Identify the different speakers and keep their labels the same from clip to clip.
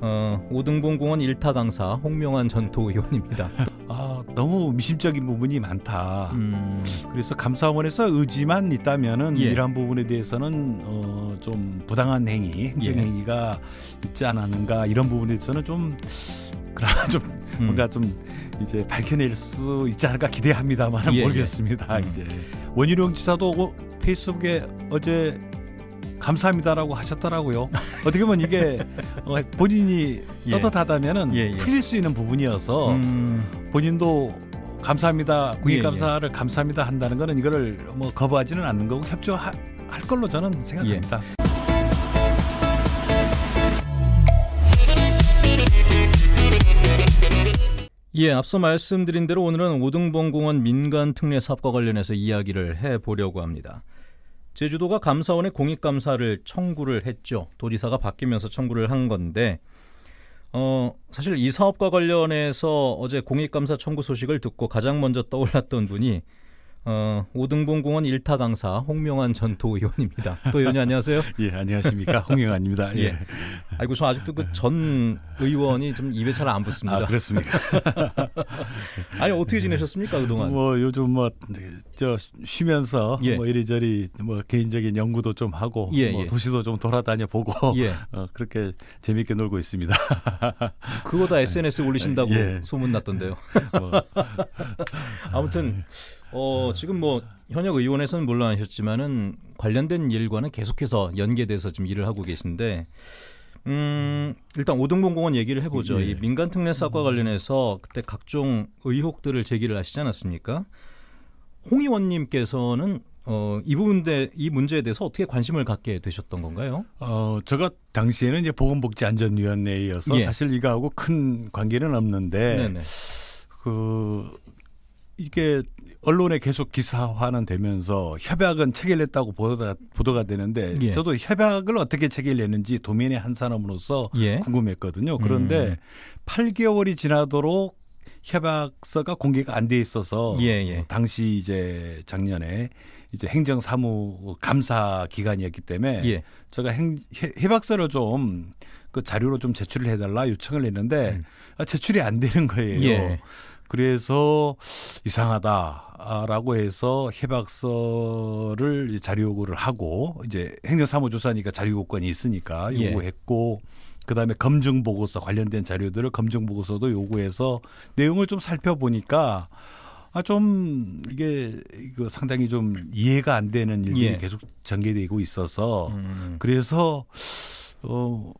Speaker 1: 어, 오등봉 공원 일타 강사 홍명환 전토 의원입니다. 아 너무 미심쩍인 부분이 많다. 음...
Speaker 2: 그래서 감사원에서 의지만 있다면은 예. 이런 부분에 대해서는 어, 좀 부당한 행위, 행정 예. 행위가 예. 있지 않았는가 이런 부분에 대해서는 좀 그러나 좀 음. 뭔가 좀 이제 밝혀낼 수 있지 않을까 기대합니다만 예, 예, 모르겠습니다. 예. 이제 원희룡 지사도 어, 페이스북에 어제 음. 감사합니다라고 하셨더라고요. 어떻게 보면 이게 어, 본인이 예. 떳떳하다면은 예, 예. 풀릴 수 있는 부분이어서 음. 본인도 감사합니다 구인 예, 예. 감사를 감사합니다 한다는 거는 이거를 뭐 거부하지는 않는 거고 협조할 걸로 저는 생각합니다.
Speaker 1: 예, 예 앞서 말씀드린 대로 오늘은 오등봉 공원 민간 특례 사업과 관련해서 이야기를 해 보려고 합니다. 제주도가 감사원에 공익감사를 청구를 했죠. 도지사가 바뀌면서 청구를 한 건데 어, 사실 이 사업과 관련해서 어제 공익감사 청구 소식을 듣고 가장 먼저 떠올랐던 분이 어, 오등봉공원 일타 강사 홍명환 전토의원입니다또 의원님 안녕하세요. 예, 안녕하십니까. 홍명환입니다. 예. 예. 아이고, 저 아직도 그 전 의원이 좀 입에 잘 안 붙습니다. 아, 그렇습니까? 아니, 어떻게 지내셨습니까, 그동안? 뭐, 요즘 뭐,
Speaker 2: 저, 쉬면서 예. 뭐 이리저리 뭐 개인적인 연구도 좀 하고, 예, 뭐 예. 도시도 좀 돌아다녀
Speaker 1: 보고, 예. 어, 그렇게 재밌게 놀고 있습니다. 그거 다 SNS 에 올리신다고 예. 소문났던데요. 뭐. 아무튼, 어, 지금 뭐 현역 의원에서는 물러나셨지만은 관련된 일과는 계속해서 연계돼서 지금 일을 하고 계신데 음, 일단 오등봉 공원 얘기를 해보죠. 예. 이 민간 특례 사과 관련해서 그때 각종 의혹들을 제기를 하시지 않았습니까? 홍 의원님께서는 어, 이 부분에 이 문제에 대해서 어떻게 관심을 갖게 되셨던 건가요? 어, 제가 당시에는 이제 보건복지안전위원회여서 예. 사실 이거하고 큰 관계는
Speaker 2: 없는데 네네. 그 이게 언론에 계속 기사화는 되면서 협약은 체결했다고 보도가, 보도가 되는데 예. 저도 협약을 어떻게 체결했는지 도면의 한 사람으로서 예. 궁금했거든요. 그런데 음. 8개월이 지나도록 협약서가 공개가 안 돼 있어서 예예. 예. 어, 당시 이제 작년에 이제 행정사무 감사 기간이었기 때문에 예. 제가 행, 협약서를 좀 그 자료로 좀 제출을 해달라 요청을 했는데 음. 아, 제출이 안 되는 거예요. 예. 그래서 이상하다라고 해서 해박서를 자료 요구를 하고 이제 행정사무조사니까 자료 요건이 있으니까 예. 요구했고 예. 그다음에 검증 보고서 관련된 자료들을 검증 보고서도 요구해서 내용을 좀 살펴보니까 아, 좀, 이게, 이거 상당히 좀 이해가 안 되는 일들이 예. 계속 전개되고 있어서, 음. 그래서, 어,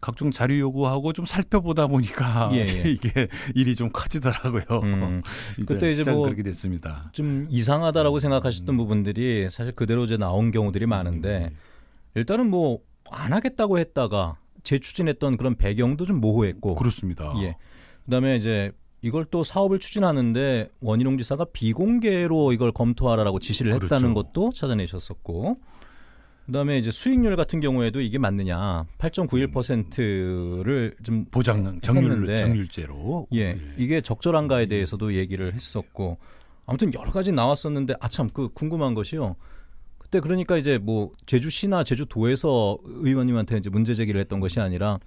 Speaker 2: 각종 자료 요구하고 좀 살펴보다 보니까 예, 예. 이게
Speaker 1: 일이 좀 커지더라고요. 음, 이제 그때 이제 뭐 그렇게 됐습니다. 좀 이상하다라고 생각하셨던 부분들이 사실 그대로 이제 나온 경우들이 음. 많은데 일단은 뭐 안 하겠다고 했다가 재추진했던 그런 배경도 좀 모호했고 그렇습니다. 예. 그다음에 이제 이걸 또 사업을 추진하는데 원희룡 지사가 비공개로 이걸 검토하라라고 지시를 그렇죠. 했다는 것도 찾아내셨었고 그다음에 이제 수익률 같은 경우에도 이게 맞느냐 8.91%를 좀 보장 정률
Speaker 2: 정률제로
Speaker 1: 예, 예, 이게 적절한가에 대해서도 얘기를 했었고 아무튼 여러 가지 나왔었는데 아 참 그 궁금한 것이요 그때 그러니까 이제 뭐 제주시나 제주도에서 의원님한테 이제 문제 제기를 했던 것이 아니라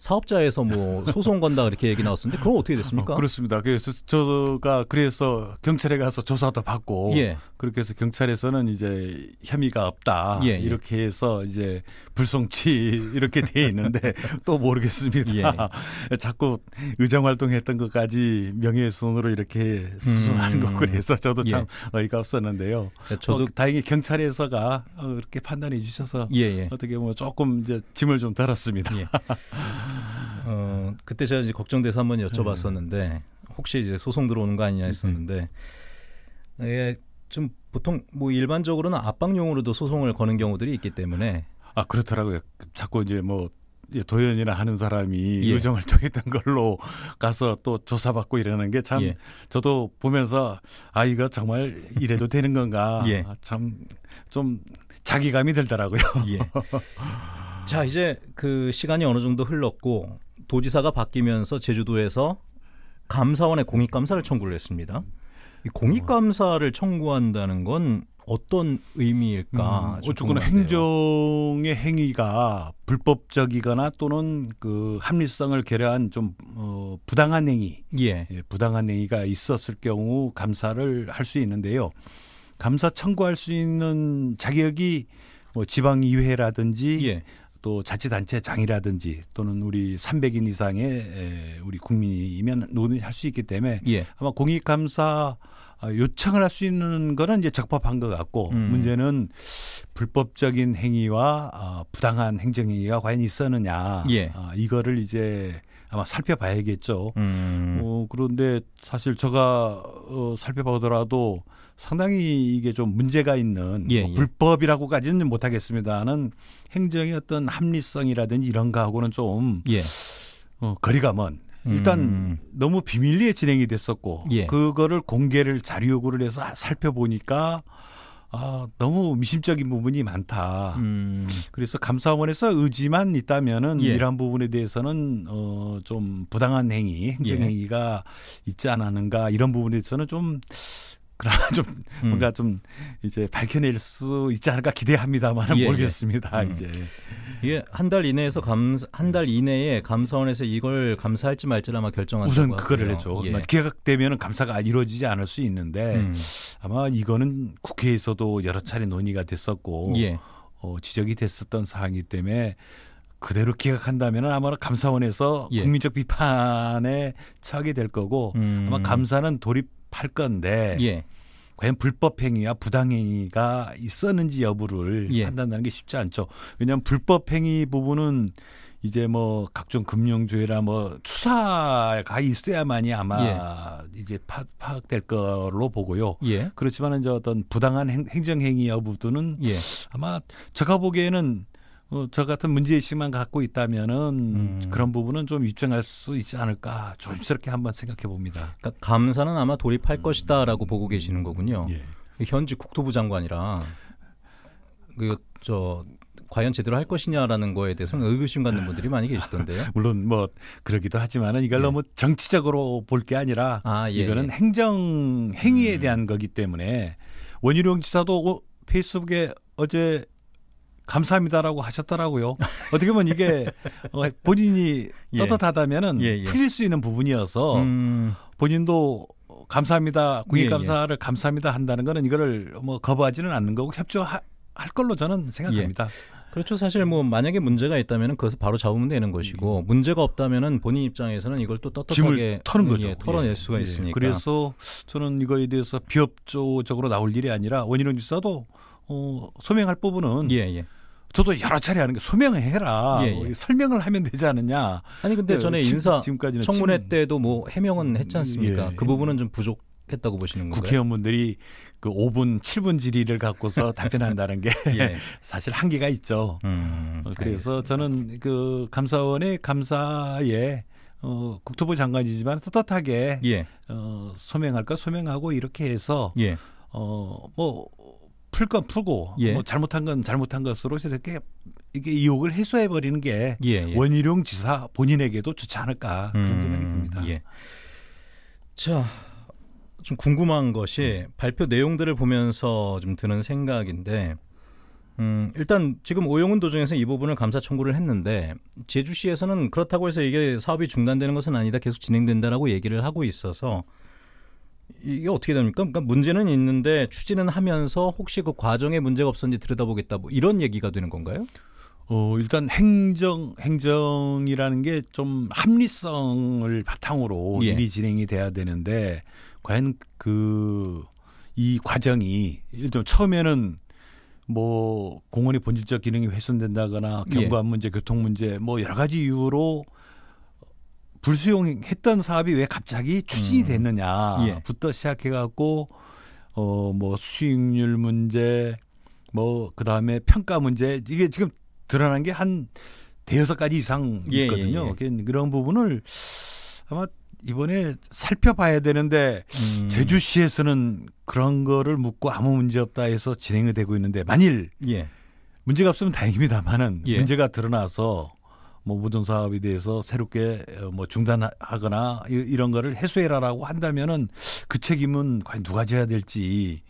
Speaker 1: 사업자에서 뭐 소송 건다 이렇게 얘기 나왔었는데 그럼 어떻게 됐습니까? 어, 그렇습니다. 그래서 저가 그래서 경찰에 가서 조사도 받고 예.
Speaker 2: 그렇게 해서 경찰에서는 이제 혐의가 없다 예, 예. 이렇게 해서 이제 불성치 이렇게 돼 있는데 또 모르겠습니다. 예. 자꾸 의정 활동했던 것까지 명예훼손으로 이렇게 수송하는 음. 것 그래서 저도 예. 참 예. 어이가
Speaker 1: 없었는데요. 예, 저도 어, 다행히 경찰에서가 이렇게 어, 판단해 주셔서 예예. 예. 어떻게 보면 조금 이제 짐을 좀 덜었습니다. 예. 어, 그때 제가 이제 걱정돼서 한번 여쭤봤었는데 혹시 이제 소송 들어오는 거 아니냐 했었는데 음. 예, 좀 보통 뭐 일반적으로는 압박용으로도 소송을 거는 경우들이 있기 때문에 아 그렇더라고요. 자꾸 이제 뭐 도연이나 하는 사람이 예. 요정 을통했던 걸로 가서
Speaker 2: 또 조사받고 이러는 게참 예. 저도 보면서 아 이거 정말 이래도 되는
Speaker 1: 건가 예. 참좀 자기감이 들더라고요. 예. 자 이제 그 시간이 어느 정도 흘렀고 도지사가 바뀌면서 제주도에서 감사원의 공익감사를 청구를 했습니다. 공익감사를 청구한다는 건 어떤 의미일까? 음, 어쨌거나 행정의 행위가
Speaker 2: 불법적이거나 또는 그 합리성을 결여한 좀 어, 부당한 행위, 예. 예, 부당한 행위가 있었을 경우 감사를 할 수 있는데요. 감사 청구할 수 있는 자격이 뭐 지방 이회라든지 예. 또 자치단체 장이라든지 또는 우리 300인 이상의 우리 국민이면 논의 할수 있기 때문에 예. 아마 공익감사 아, 요청을 할 수 있는 거는 이제 적법한 것 같고 음. 문제는 불법적인 행위와 어, 부당한 행정행위가 과연 있었느냐 예. 아, 이거를 이제 아마 살펴봐야겠죠. 음. 어, 그런데 사실 제가 어, 살펴보더라도 상당히 이게 좀 문제가 있는 예, 뭐 예. 불법이라고까지는 못하겠습니다는 행정의 어떤 합리성이라든지 이런 거하고는 좀 예. 어, 거리가 먼 일단 음. 너무 비밀리에 진행이 됐었고 예. 그거를 공개를 자료 요구를 해서 살펴보니까 아, 너무 미심적인 부분이 많다. 음. 그래서 감사원에서 의지만 있다면은 예. 이러한 부분에 대해서는 어, 좀 부당한 행위, 행정 예. 행위가 예. 있지 않았는가 이런 부분에 대해서는 좀 그러나좀 음. 뭔가 좀 이제 밝혀낼 수 있지 않을까 기대합니다만 예, 예, 모르겠습니다. 예. 이제
Speaker 1: 이게 한 달 이내에서 감한달 이내에 감사원에서 이걸 감사할지 말지를 아마 결정하는 우선 그거를 해죠 예. 기각되면 감사가 이루어지지 않을 수
Speaker 2: 있는데 음. 아마 이거는 국회에서도 여러 차례 논의가 됐었고 예. 어, 지적이 됐었던 사항이기 때문에 그대로 기각한다면 아마 감사원에서 예. 국민적 비판에 처하게 될 거고 음. 아마 감사는 돌입 할 건데 예. 과연 불법 행위와 부당 행위가 있었는지 여부를 예. 판단하는 게 쉽지 않죠. 왜냐하면 불법 행위 부분은 이제 뭐 각종 금융조회라 뭐 수사가 있어야만이 아마 예. 이제 파, 파악될 걸로 보고요. 예. 그렇지만 이제 어떤 부당한 행, 정행위 여부도는 예. 아마 제가 보기에는 어, 저 같은
Speaker 1: 문제의식만 갖고 있다면은 음. 그런 부분은 좀 입증할 수 있지 않을까 조심스럽게 한번 생각해 봅니다. 그러니까 감사는 아마 돌입할 음. 것이다라고 보고 계시는 거군요. 예. 그 현직 국토부 장관이라 그 저 과연 제대로 할 것이냐라는 거에 대해서는 의구심 갖는 분들이 많이 계시던데요. 물론 뭐 그러기도 하지만은 이걸 예. 너무 정치적으로
Speaker 2: 볼 게 아니라 아, 예. 이거는 예. 행정 행위에 음. 대한 거기 때문에 원희룡 지사도 페이스북에 어제 감사합니다라고 하셨더라고요. 어떻게 보면 이게 어, 본인이 예. 떳떳하다면은 예, 예. 풀릴 수 있는 부분이어서 음... 본인도 감사합니다 공익 예, 예. 감사를 감사합니다 한다는 거는 이거를
Speaker 1: 뭐 거부하지는 않는 거고 협조할 걸로 저는 생각합니다. 예. 그렇죠. 사실 뭐 만약에 문제가 있다면 그것을 바로 잡으면 되는 것이고 음. 문제가 없다면은 본인 입장에서는 이걸 또 떳떳하게 터는 음, 거죠. 예, 털어낼 예. 수가 있으니까. 그래서 저는 이거에 대해서 비협조적으로 나올 일이
Speaker 2: 아니라 원인룡 지사도 어, 소명할 부분은 예, 예. 저도 여러 차례 하는 게 소명을
Speaker 1: 해라. 예, 뭐 예. 설명을 하면 되지 않느냐. 아니 근데 그, 전에 인사 지금까지는 청문회 침... 때도 뭐 해명은 음, 했지 않습니까? 예, 그 부분은 좀 부족. 했다고 보시는 건가요? 국회의원분들이 그 5분,
Speaker 2: 7분 질의를 갖고서 답변한다는 게 예. 사실 한계가 있죠.
Speaker 1: 음, 어,
Speaker 2: 그래서 알겠습니다. 저는 그 감사원의 감사에 어, 국토부 장관이지만 떳떳하게 예. 어, 소명할까 소명하고 이렇게 해서 예. 어, 뭐 풀건 풀고 예. 뭐 잘못한 건 잘못한 것으로 이렇게 이게 의혹을 해소해 버리는 게
Speaker 1: 예, 예. 원희룡 지사 본인에게도 좋지 않을까 그런 음, 생각이 듭니다. 예. 자, 좀 궁금한 것이 음. 발표 내용들을 보면서 좀 드는 생각인데 음, 일단 지금 오용훈 도중에서이 부분을 감사 청구를 했는데 제주시에서는 그렇다고 해서 이게 사업이 중단되는 것은 아니다 계속 진행된다라고 얘기를 하고 있어서 이게 어떻게 됩니까? 그러니까 문제는 있는데 추진은 하면서 혹시 그 과정에 문제가 없었는지 들여다보겠다 뭐 이런 얘기가 되는 건가요? 어, 일단 행정 행정이라는 게 좀 합리성을 바탕으로 예. 일이
Speaker 2: 진행이 돼야 되는데 과연 그 이 과정이 일단 처음에는 뭐 공원의 본질적 기능이 훼손된다거나 예. 경관 문제, 교통 문제 뭐 여러 가지 이유로 불수용했던 사업이 왜 갑자기 추진이 음. 됐느냐부터 예. 시작해갖고 어뭐 수익률 문제 뭐 그다음에 평가 문제 이게 지금 드러난 게 한 대여섯 가지 이상 예, 예, 있거든요. 예, 예, 그런 부분을 아마 이번에 살펴봐야 되는데 음. 제주시에서는 그런 거를 묻고 아무 문제 없다 해서 진행이 되고 있는데 만일 예. 문제가 없으면 다행입니다만은 문제가 드러나서 뭐 모든 사업에 대해서 새롭게 어, 뭐 중단하거나 이런 거를 해소해라라고 한다면은 그 책임은 과연 누가 져야 될지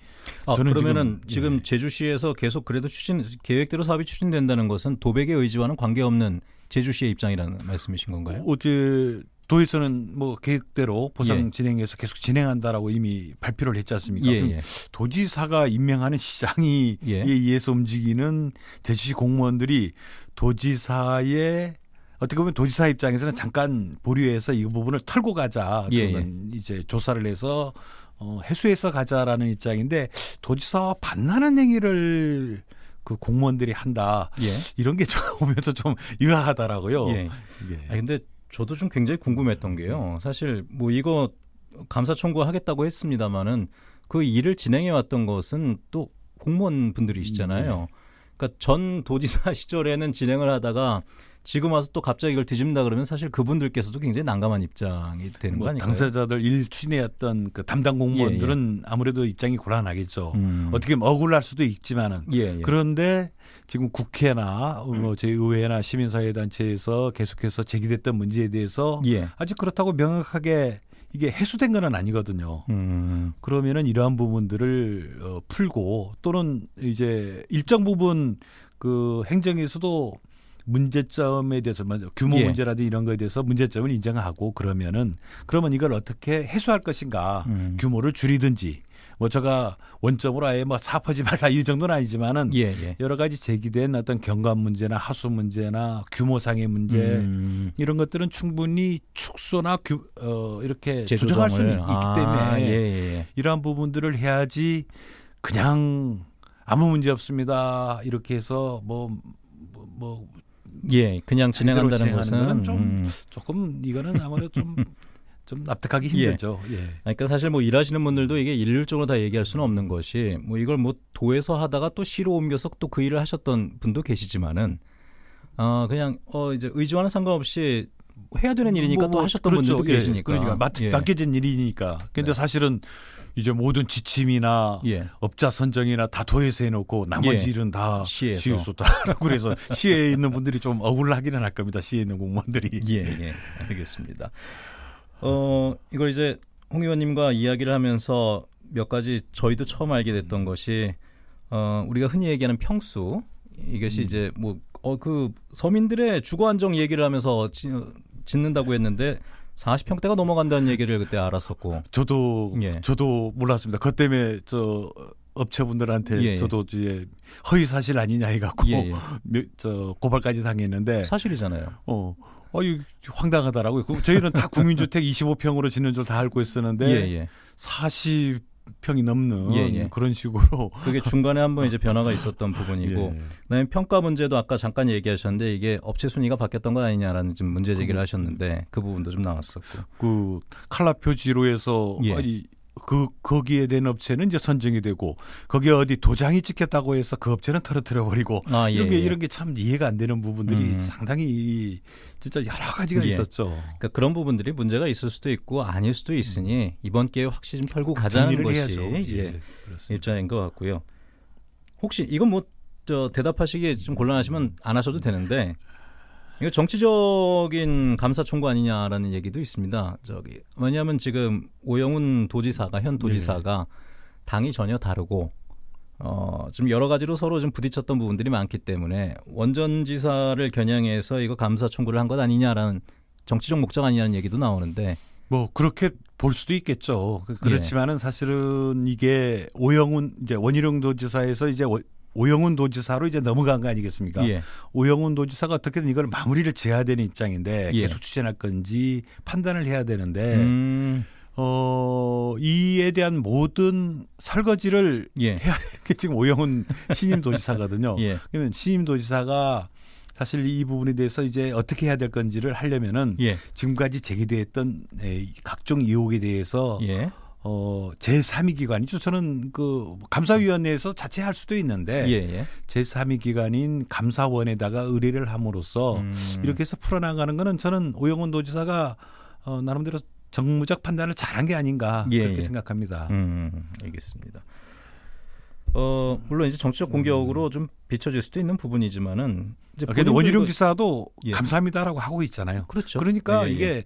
Speaker 2: 아, 그러면은 예. 지금,
Speaker 1: 지금, 제주시에서 계속 그래도 추진 계획대로 사업이 추진된다는 것은 도백의 의지와는 관계없는 제주시의 입장이라는 말씀이신 건가요?
Speaker 2: 어제 도에서는 뭐 계획대로 보상 예. 진행해서 계속 진행한다라고 이미 발표를 했지 않습니까? 예, 예. 도지사가 임명하는 시장이 예. 의해서 움직이는 제주시 공무원들이 도지사의 어떻게 보면 도지사 입장에서는 잠깐 보류해서 이 부분을 털고 가자 그러면 예, 예. 이제 조사를 해서 어, 해수해서 가자라는 입장인데 도지사와 반하는 행위를 그 공무원들이 한다 예. 이런 게좀 보면서
Speaker 1: 좀 의아하다라고요. 예. 예. 아 근데 저도 좀 굉장히 궁금했던 게요. 사실 뭐 이거 감사 청구하겠다고 했습니다마는 그 일을 진행해 왔던 것은 또 공무원 분들이시잖아요. 음, 네. 그러니까 전 도지사 시절에는 진행을 하다가 지금 와서 또 갑자기 이걸 뒤집는다 그러면 사실 그분들께서도 굉장히 난감한 입장이 되는 뭐거아니에요 당사자들 일친진했던그 담당 공무원들은 예, 예. 아무래도 입장이 곤란하겠죠. 음.
Speaker 2: 어떻게 보면 억울할 수도 있지만은 예, 예. 그런데 지금 국회나 뭐 음. 제의회나 시민사회단체에서 계속해서 제기됐던 문제에 대해서 예. 아직 그렇다고 명확하게 이게 해소된 건 아니거든요. 음, 음. 그러면은 이러한 부분들을 어, 풀고 또는 이제 일정 부분 그 행정에서도 문제점에 대해서 먼저 뭐 규모 예. 문제라든지 이런 거에 대해서 문제점을 인정하고 그러면은 그러면 이걸 어떻게 해소할 것인가 음. 규모를 줄이든지 뭐 제가 원점으로 아예 뭐 사퍼지 말라 이 정도는 아니지만은 예, 예. 여러 가지 제기된 어떤 경감 문제나 하수 문제나 규모상의 문제 음. 이런 것들은 충분히 축소나 규, 어, 이렇게 조정할 수는 있기 아, 때문에 예, 예, 예, 이러한 부분들을 해야지 그냥 아무 문제 없습니다 이렇게 해서 뭐뭐 뭐, 뭐, 뭐
Speaker 1: 예, 그냥 진행한다는 것은 좀 음.
Speaker 2: 조금 이거는 아무래도 좀 좀
Speaker 1: 납득하기 힘들죠. 예. 예. 그러니까 사실 뭐 일하시는 분들도 이게 일률적으로 다 얘기할 수는 없는 것이 뭐 이걸 뭐 도에서 하다가 또 시로 옮겨서 또 그 일을 하셨던 분도 계시지만은 어 그냥 어 이제 의지와는 상관없이 해야 되는 뭐 일이니까 뭐, 뭐, 또 하셨던 그렇죠. 분들도 예, 계시니까. 그러니까 맡, 예.
Speaker 2: 맡겨진 일이니까. 근데 네. 사실은 이제 모든 지침이나 예. 업자 선정이나 다 도에서 해놓고 나머지 예. 일은 다 시에서. 다라고 그래서 시에 있는 분들이 좀
Speaker 1: 억울하기는 할 겁니다. 시에 있는 공무원들이. 예, 예. 알겠습니다. 어, 이걸 이제 홍 의원님과 이야기를 하면서 몇 가지 저희도 처음 알게 됐던 것이 어, 우리가 흔히 얘기하는 평수 이것이 음. 이제 뭐 어, 그 서민들의 주거 안정 얘기를 하면서 지, 짓는다고 했는데 40평대가 넘어간다는 얘기를 그때 알았었고.
Speaker 2: 저도 예. 저도 몰랐습니다. 그것 때문에 저 업체분들한테 예. 예. 저도 이제 허위 사실 아니냐 해갖고 예. 예. 저 고발까지 당했는데 사실이잖아요. 어. 어이 황당하다라고요. 그 저희는 다 국민주택 25평으로 짓는
Speaker 1: 줄 다 알고 있었는데
Speaker 2: 40 예, 평이 넘는 예, 예. 그런 식으로 그게
Speaker 1: 중간에 한번 이제 변화가 있었던 부분이고 예. 그다음에 평가 문제도 아까 잠깐 얘기하셨는데 이게 업체 순위가 바뀌었던 거 아니냐라는 좀 문제 제기를 하셨는데 그 부분도 좀 나왔었고 그
Speaker 2: 칼라 표지로 해서 이 예. 그 거기에 대한 업체는 이제 선정이 되고 거기에 어디 도장이 찍혔다고 해서 그 업체는 털어뜨려 버리고 아, 예, 이런 게 예. 이런 게 참 이해가 안 되는 부분들이 음.
Speaker 1: 상당히 진짜 여러 가지가 예. 있었죠. 그러니까 그런 부분들이 문제가 있을 수도 있고 아닐 수도 있으니 음. 이번 기회에 확실히 좀 털고 가자는 것이 해 예, 입장인 예, 것 같고요. 혹시 이건 뭐저 대답하시기에 좀 곤란하시면 안 하셔도 되는데 이거 정치적인 감사총구 아니냐라는 얘기도 있습니다. 저기 왜냐하면 지금 오영훈 도지사가 현 도지사가 네. 당이 전혀 다르고 어, 지금 여러 가지로 서로 좀 부딪혔던 부분들이 많기 때문에 원전지사를 겨냥해서 이거 감사총구를 한 것 아니냐라는 정치적 목적 아니냐는 얘기도 나오는데 뭐 그렇게
Speaker 2: 볼 수도 있겠죠. 그, 예. 그렇지만은 사실은 이게 오영훈 이제 원희룡 도지사에서 이제 오영훈 도지사로 이제 넘어간 거 아니겠습니까? 예. 오영훈 도지사가 어떻게든 이걸 마무리를 지어야 되는 입장인데 예. 계속 추진할 건지 판단을 해야 되는데 음. 어, 이에 대한 모든 설거지를 예. 해야 될게 지금 오영훈 신임 도지사거든요. 예. 그러면 신임 도지사가 사실 이 부분에 대해서 이제 어떻게 해야 될 건지를 하려면은 예. 지금까지 제기되었던 네, 각종 의혹에 대해서 예. 어, 제3위 기관이죠. 저는 그 감사위원회에서 자체 할 수도 있는데 예, 예. 제3위 기관인 감사원에다가 의뢰를 함으로써 음. 이렇게 해서 풀어나가는 거는 저는 오영훈 도지사가 어, 나름대로 정무적
Speaker 1: 판단을 잘한 게 아닌가 예, 그렇게 예. 생각합니다. 음, 알겠습니다. 어, 물론 이제 정치적 공격으로 음. 좀 비춰질 수도 있는 부분이지만은 이제 그래도 원희룡 지사도 예. 감사합니다라고 하고 있잖아요. 그렇죠. 그러니까 예, 이게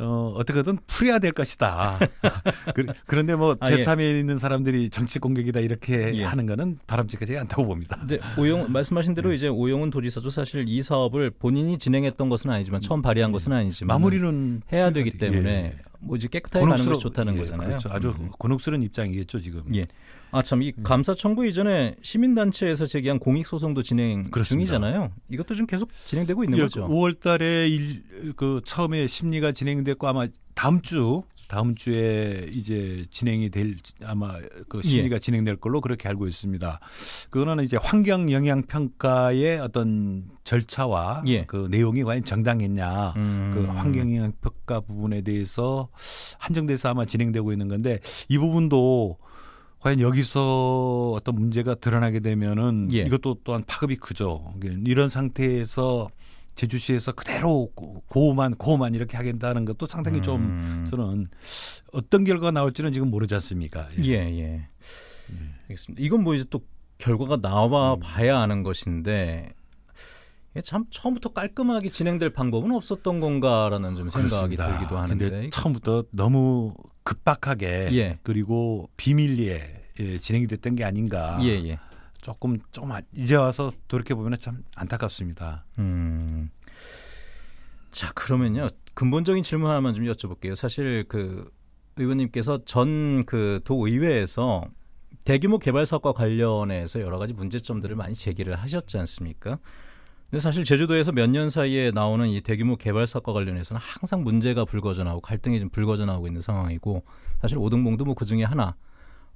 Speaker 1: 어, 어떻게든 풀어야 될
Speaker 2: 것이다. 그, 그런데 뭐 아, 예. 제3에 예. 있는 사람들이 정치 공격이다 이렇게 예. 하는 거는 바람직하지 않다고 봅니다.
Speaker 1: 근데 오용 말씀하신 대로 네. 이제 오용훈 도지사도 사실 이 사업을 본인이 진행했던 것은 아니지만 처음 발의한 예. 것은 아니지만 마무리는 해야 되기 때문에 뭐 이제 깨끗하게 가는 것이 좋다는 예, 거잖아요. 그렇죠. 아주 음. 곤혹스러운 입장이겠죠 지금. 예. 아참 이 음. 감사 청구 이전에 시민단체에서 제기한 공익 소송도 진행 그렇습니다. 중이잖아요. 이것도 좀 계속 진행되고 있는 예, 거죠. 5월달에 그 일, 그 처음에 심리가 진행됐고 아마 다음 주
Speaker 2: 다음 주에 이제 진행이 될 아마 그 심리가 예. 진행될 걸로 그렇게 알고 있습니다. 그거는 이제 환경 영향 평가의 어떤 절차와 예. 그 내용이 과연 정당했냐 그 음. 그 환경 영향 평가 부분에 대해서 한정돼서 아마 진행되고 있는 건데 이 부분도 과연 여기서 어떤 문제가 드러나게 되면은 예. 이것도 또한 파급이 크죠. 이런 상태에서 제주시에서 그대로 고만 고만 이렇게 하겠다는 것도 상당히 음. 좀 저는
Speaker 1: 어떤 결과가 나올지는 지금 모르지 않습니까? 예, 예. 예. 알겠습니다. 이건 뭐 이제 또 결과가 나와 음. 봐야 음. 아는 것인데 참 처음부터 깔끔하게 진행될 방법은 없었던 건가라는 좀 생각이 그렇습니다. 들기도 하는데
Speaker 2: 처음부터 너무 급박하게 예. 그리고 비밀리에 예, 진행이 됐던 게 아닌가. 예,
Speaker 1: 예. 조금 조좀 이제 와서 돌이켜 보면 참 안타깝습니다. 음. 자 그러면요 근본적인 질문 하나만 좀 여쭤볼게요. 사실 그 의원님께서 전 그 도의회에서 대규모 개발 사업과 관련해서 여러 가지 문제점들을 많이 제기를 하셨지 않습니까? 근데 사실 제주도에서 몇 년 사이에 나오는 이 대규모 개발 사업과 관련해서는 항상 문제가 불거져 나오고 갈등이 좀 불거져 나오고 있는 상황이고 사실 오등봉도 뭐 그중에 하나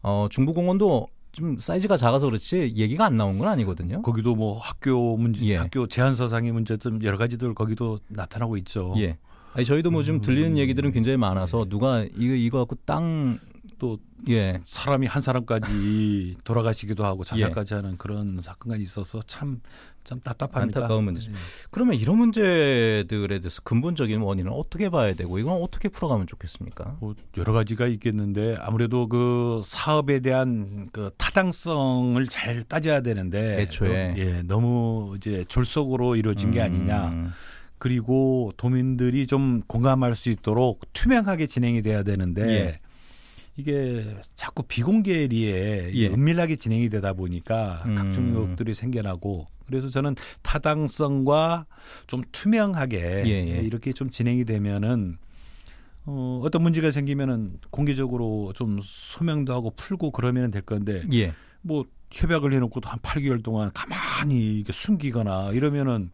Speaker 1: 어, 중부공원도 좀 사이즈가 작아서 그렇지 얘기가 안 나온 건 아니거든요. 거기도 뭐 학교 문제, 예. 학교 제한 사상의 문제점 여러 가지들 거기도 나타나고 있죠. 예. 아니 저희도 뭐좀 음, 들리는 얘기들은 굉장히 많아서 예. 누가 이거 이거 갖고 땅또 예. 사람이 한 사람까지 돌아가시기도 하고 예. 자살까지 예. 하는 그런 사건이 있어서 참참 답답합니다. 안타까운 문제. 예. 그러면 이런 문제들에 대해서 근본적인 원인을 어떻게 봐야 되고 이건 어떻게 풀어가면 좋겠습니까? 뭐 여러 가지가 있겠는데 아무래도 그 사업에 대한 그 타당성을
Speaker 2: 잘 따져야 되는데 애초에 너, 예, 너무 이제 졸속으로 이루어진 음. 게 아니냐. 음. 그리고 도민들이 좀 공감할 수 있도록 투명하게 진행이 돼야 되는데 예. 이게 자꾸 비공개리에 예. 은밀하게 진행이 되다 보니까 음. 각종 의혹들이 생겨나고 그래서 저는 타당성과 좀 투명하게 예예. 예. 이렇게 좀 진행이 되면은 어, 어떤 문제가 생기면은 공개적으로 좀 소명도 하고 풀고 그러면 될 건데 예. 뭐 협약을 해놓고도 한 8개월 동안 가만히 숨기거나 이러면은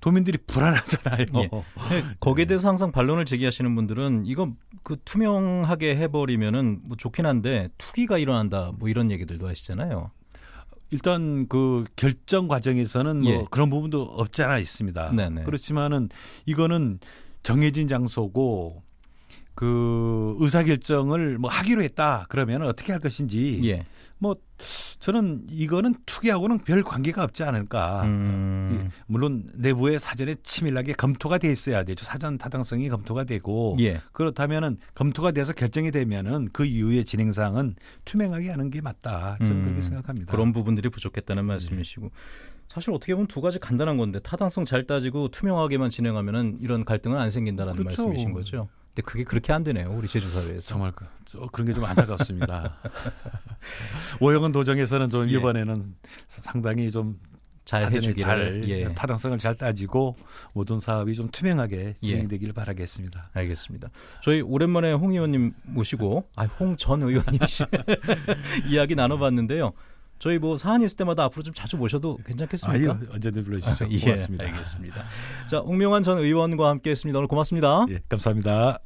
Speaker 2: 도민들이
Speaker 1: 불안하잖아요. 예. 네, 거기에 대해서 항상 반론을 제기하시는 분들은 이거 그 투명하게 해버리면은 뭐 좋긴 한데 투기가 일어난다 뭐 이런 얘기들도 하시잖아요. 일단 그 결정
Speaker 2: 과정에서는 뭐 예.
Speaker 1: 그런 부분도 없지 않아 있습니다. 네네. 네.
Speaker 2: 그렇지만은 이거는 정해진 장소고 그 의사 결정을 뭐 하기로 했다 그러면 어떻게 할 것인지 예. 뭐 저는 이거는 투기하고는 별 관계가 없지 않을까. 음. 예, 물론 내부에 사전에 치밀하게 검토가 돼 있어야 되죠. 사전 타당성이 검토가 되고 예. 그렇다면은 검토가
Speaker 1: 돼서 결정이 되면은 그 이후의 진행 사항은 투명하게 하는 게 맞다. 저는 음. 그렇게 생각합니다. 그런 부분들이 부족했다는 네. 말씀이시고 사실 어떻게 보면 두 가지 간단한 건데 타당성 잘 따지고 투명하게만 진행하면은 이런 갈등은 안 생긴다라는 그렇죠. 말씀이신 거죠. 근데 그게 그렇게 안 되네요. 우리 제주사회에서. 정말 그, 그런 게 좀 안타깝습니다. 오영은 도정에서는
Speaker 2: 좀 예. 이번에는 상당히 좀 잘해주기잘 예. 타당성을 잘 따지고
Speaker 1: 모든 사업이 좀 투명하게 진행되기를 예. 바라겠습니다. 알겠습니다. 저희 오랜만에 홍 의원님 모시고 아, 홍 전 의원님 이야기 나눠봤는데요. 저희 뭐 사안 이 있을 때마다 앞으로 좀 자주 모셔도 괜찮겠습니까? 아, 예. 언제든 불러주시죠. 고맙습니다. 알겠습니다. 자, 홍명환 전 의원과 함께했습니다. 오늘 고맙습니다. 예,
Speaker 2: 감사합니다.